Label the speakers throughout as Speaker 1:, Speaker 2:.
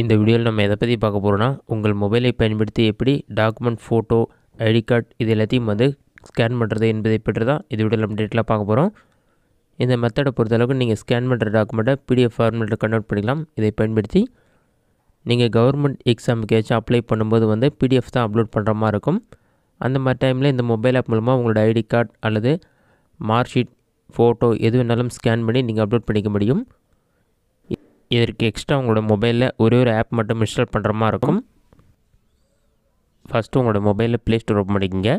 Speaker 1: இந்த வீடியோவில் நம்ம எதை பற்றி பார்க்க போகிறோன்னா உங்கள் மொபைலை பயன்படுத்தி எப்படி டாக்குமெண்ட் ஃபோட்டோ ஐடி கார்டு இது எல்லாத்தையும் வந்து ஸ்கேன் பண்ணுறது என்பதை பற்றி தான் இது வீடியோவில் நம்ம டீட்டெயிலாக பார்க்க போகிறோம் இந்த மெத்தடை பொறுத்தளவுக்கு நீங்கள் ஸ்கேன் பண்ணுற டாக்குமெண்ட்டை பிடிஎஃப் ஃபார்மேட்டில் கன்வெர்ட் பண்ணிக்கலாம் இதை பயன்படுத்தி நீங்கள் கவர்மெண்ட் எக்ஸாமுக்கு அப்ளை பண்ணும்போது வந்து பிடிஎஃப் தான் அப்லோட் பண்ணுற மாதிரி இருக்கும் அந்த மாதிரி டைமில் இந்த மொபைல் ஆப் மூலமாக உங்களோட ஐடி கார்டு அல்லது மார்க் ஷீட் ஃபோட்டோ எது வேணாலும் ஸ்கேன் பண்ணி நீங்கள் அப்லோட் பண்ணிக்க முடியும் இதற்கு எக்ஸ்ட்ரா உங்களோட மொபைலில் ஒரே ஒரு ஆப் மட்டும் இன்ஸ்டால் பண்ணுற மாதிரி இருக்கும் ஃபஸ்ட்டு உங்களோட மொபைலில் ப்ளே ஸ்டோர் ஓப்பன் பண்ணிக்கோங்க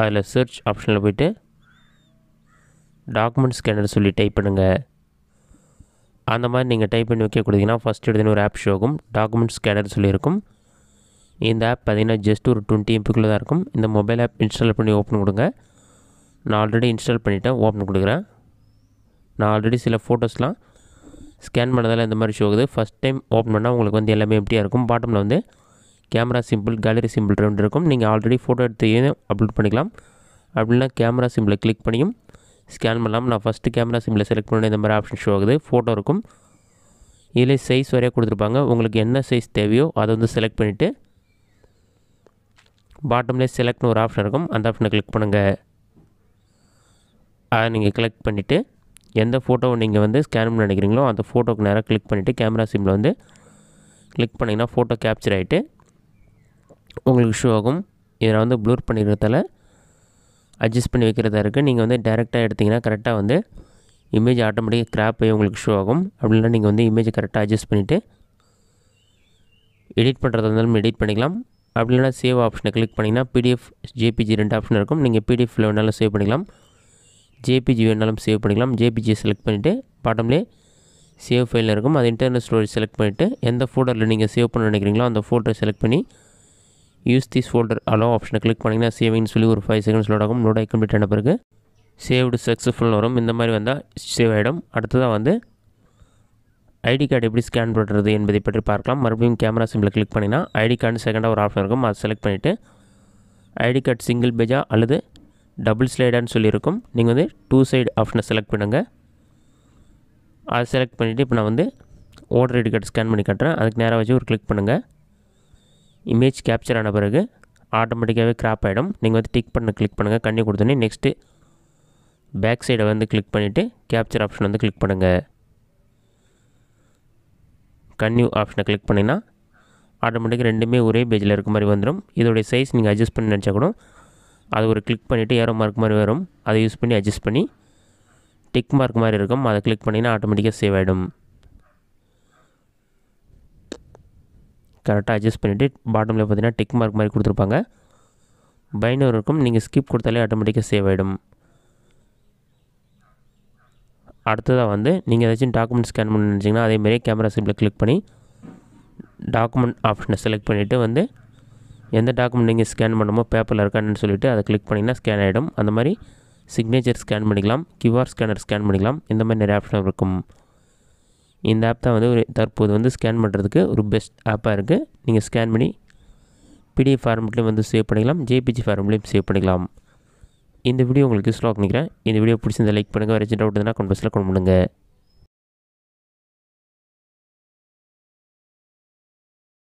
Speaker 1: அதில் சர்ச் ஆப்ஷனில் போய்ட்டு டாக்குமெண்ட் ஸ்கேனர் சொல்லி டைப் பண்ணுங்கள் அந்த மாதிரி நீங்கள் டைப் பண்ணி வைக்க கொடுத்தீங்கன்னா ஃபஸ்ட் எடுத்து ஒரு ஆப் ஷோ ஆகும் டாக்குமெண்ட் ஸ்கேனர் சொல்லியிருக்கும் இந்த ஆப் பார்த்திங்கன்னா ஜஸ்ட் ஒரு டுவெண்ட்டி எம்புக்குள்ளே தான் இருக்கும் இந்த மொபைல் ஆப் இன்ஸ்டால் பண்ணி ஓப்பன் கொடுங்க நான் ஆல்ரெடி இன்ஸ்டால் பண்ணிவிட்டேன் ஓப்பன் கொடுக்குறேன் நான் ஆல்ரெடி சில ஃபோட்டோஸ்லாம் ஸ்கேன் பண்ணதால் இந்த மாதிரி ஷோகுது ஃபஸ்ட் டைம் ஓப்பன் பண்ணால் உங்களுக்கு வந்து எல்லாமே எப்படியாக இருக்கும் பாட்டமில் வந்து கேமரா சிம்பிள் கேலரி சிம்பிள் ரெண்டு இருக்கும் நீங்கள் ஆல்ரெடி ஃபோட்டோ எடுத்து அப்லோட் பண்ணிக்கலாம் அப்படின்னா கேமரா சிம்பிளை கிளிக் பண்ணியும் ஸ்கேன் பண்ணலாம் நான் ஃபஸ்ட்டு கேமரா சிம்பிளை செலக்ட் பண்ண இந்த மாதிரி ஆப்ஷன் ஷோ ஆகுது ஃபோட்டோ இருக்கும் இதில் சைஸ் வரையாக கொடுத்துருப்பாங்க உங்களுக்கு என்ன சைஸ் தேவையோ அதை வந்து செலக்ட் பண்ணிவிட்டு பாட்டம்லேயே செலக்ட்னு ஒரு ஆப்ஷன் இருக்கும் அந்த ஆப்ஷனை கிளிக் பண்ணுங்கள் அதை நீங்கள் கலெக்ட் பண்ணிவிட்டு எந்த ஃபோட்டோவை நீங்கள் வந்து ஸ்கேன் பண்ண நினைக்கிறீங்களோ அந்த ஃபோட்டோக்கு நேராக கிளிக் பண்ணிவிட்டு கேமரா சிம்மில் வந்து கிளிக் பண்ணிங்கன்னா ஃபோட்டோ கேப்சர் ஆகிட்டு உங்களுக்கு ஷோ ஆகும் இதில் வந்து ப்ளூர் பண்ணிக்கிறதால அட்ஜஸ்ட் பண்ணி வைக்கிறதா இருக்குது நீங்கள் வந்து டேரெக்டாக எடுத்திங்கன்னா கரெக்டாக வந்து இமேஜ் ஆட்டோமேட்டிக்காக கிராப் ஆகி உங்களுக்கு ஷோ ஆகும் அப்படின்னா நீங்கள் வந்து இமேஜை கரெக்டாக அட்ஜஸ்ட் பண்ணிவிட்டு எடிட் பண்ணுறதா இருந்தாலும் எடிட் பண்ணிக்கலாம் அப்படி இல்லைனா சேவ் ஆப்ஷனை கிளிக் பண்ணிங்கன்னா பிடிஎஃப் ஜேபிஜி ரெண்டு ஆப்ஷன் இருக்கும் நீங்கள் பிடிஎஃப்ல வேணாலும் சேவ் பண்ணிக்கலாம் ஜேபிஜி வேணாலும் சேவ் பண்ணிக்கலாம் ஜேபிஜியை செலக்ட் பண்ணிவிட்டு பாட்டம்லே சேவ் ஃபைலில் இருக்கும் அது இன்டர்னல் ஸ்டோரேஜ் செலக்ட் பண்ணிவிட்டு எந்த ஃபோல்டரில் நீங்கள் சேவ் பண்ண நினைக்கிறீங்களோ அந்த ஃபோல்டரை செலக்ட் பண்ணி யூஸ் திஸ் ஃபோல்டர் அலோ ஆப்ஷனை கிளிக் பண்ணிங்கன்னா சேவிங்னு சொல்லி ஒரு ஃபைவ் செகண்ட்ஸ் லோட் ஆகும் லோட் ஆகி கம்ப்ளீட் ஆன பிறகு சேவ்டு சக்ஸஸ்ஃபுல்னு வரும் இந்த மாதிரி வந்தால் சேவ் ஆகிடும் அடுத்ததாக வந்து ஐடி கார்டு எப்படி ஸ்கேன் பண்ணுறது என்பதை பற்றி பார்க்கலாம் மறுபடியும் கேமரா சிம்பில் கிளிக் பண்ணிங்கன்னா ஐடி கார்டு செகண்டாக ஒரு ஆப்ஷன் இருக்கும் அதை செலக்ட் பண்ணிவிட்டு ஐடி கார்டு சிங்கிள் பேஜா அல்லது டபுள் ஸ்லைடான்னு சொல்லியிருக்கும் நீங்கள் வந்து டூ சைடு ஆப்ஷனை செலக்ட் பண்ணுங்கள் அதை செலக்ட் பண்ணிவிட்டு இப்போ நான் வந்து ஓட்டர் ஐடி கார்டு ஸ்கேன் பண்ணி காட்டுறேன் அதுக்கு நேராக வச்சு ஒரு கிளிக் பண்ணுங்கள் இமேஜ் கேப்சர் ஆன பிறகு ஆட்டோமேட்டிக்காகவே க்ராப் ஆகிடும் நீங்கள் வந்து டிக் பண்ண கிளிக் பண்ணுங்கள் கண்ணி கொடுத்தோன்னே நெக்ஸ்ட்டு பேக் சைடை வந்து கிளிக் பண்ணிவிட்டு கேப்சர் ஆப்ஷன் வந்து கிளிக் பண்ணுங்கள் கன்னியூ ஆப்ஷனை கிளிக் பண்ணிங்கன்னா ஆட்டோமேட்டிக்காக ரெண்டுமே ஒரே பேஜில் இருக்க மாதிரி வந்துடும் இதோடைய சைஸ் நீங்கள் அட்ஜஸ்ட் பண்ணி நினச்சா கூட அது ஒரு கிளிக் பண்ணிவிட்டு ஏரோ மார்க் மாதிரி வரும் அதை யூஸ் பண்ணி அட்ஜஸ்ட் பண்ணி டிக் மார்க் மாதிரி இருக்கும் அதை கிளிக் பண்ணிங்கன்னா ஆட்டோமேட்டிக்காக சேவ் ஆகிடும் கரெக்டாக அட்ஜஸ்ட் பண்ணிவிட்டு பாட்டமில் பார்த்தீங்கன்னா டிக் மார்க் மாதிரி கொடுத்துருப்பாங்க பைனர் இருக்கும் நீங்கள் ஸ்கிப் கொடுத்தாலே ஆட்டோமேட்டிக்காக சேவ் ஆகிடும் அடுத்ததாக வந்து நீங்கள் ஏதாச்சும் டாக்குமெண்ட் ஸ்கேன் பண்ண நினச்சிங்கன்னா அதேமாரி கேமரா சிம்பிளை கிளிக் பண்ணி டாக்குமெண்ட் ஆப்ஷனை செலக்ட் பண்ணிவிட்டு வந்து எந்த டாக்குமெண்ட் நீங்கள் ஸ்கேன் பண்ணணுமோ பேப்பரில் இருக்கான்னு சொல்லிவிட்டு அதை கிளிக் பண்ணிங்கன்னா ஸ்கேன் ஆகிடும் அந்த மாதிரி சிக்னேச்சர் ஸ்கேன் பண்ணிக்கலாம் கியூஆர் ஸ்கேனர் ஸ்கேன் பண்ணிக்கலாம் இந்த மாதிரி நிறைய ஆப்ஷன் இருக்கும் இந்த ஆப் தான் வந்து ஒரு தற்போது வந்து ஸ்கேன் பண்ணுறதுக்கு ஒரு பெஸ்ட் ஆப்பாக இருக்குது நீங்கள் ஸ்கேன் பண்ணி பிடிஎஃப் ஃபார்மெட்லேயும் வந்து சேவ் பண்ணிக்கலாம் ஜேபிஜி ஃபார்மெட்லேயும் சேவ் பண்ணிக்கலாம் இந்த வீடியோ உங்களுக்கு யூஸ்ஃபுல்லாக நினைக்கிறேன் இந்த வீடியோ பிடிச்சிருந்தால் லைக் பண்ணுங்கள் வரைச்சு டவுட் இருந்தால் கொண்டு பஸ்ஸில் கொண்டு பண்ணுங்கள்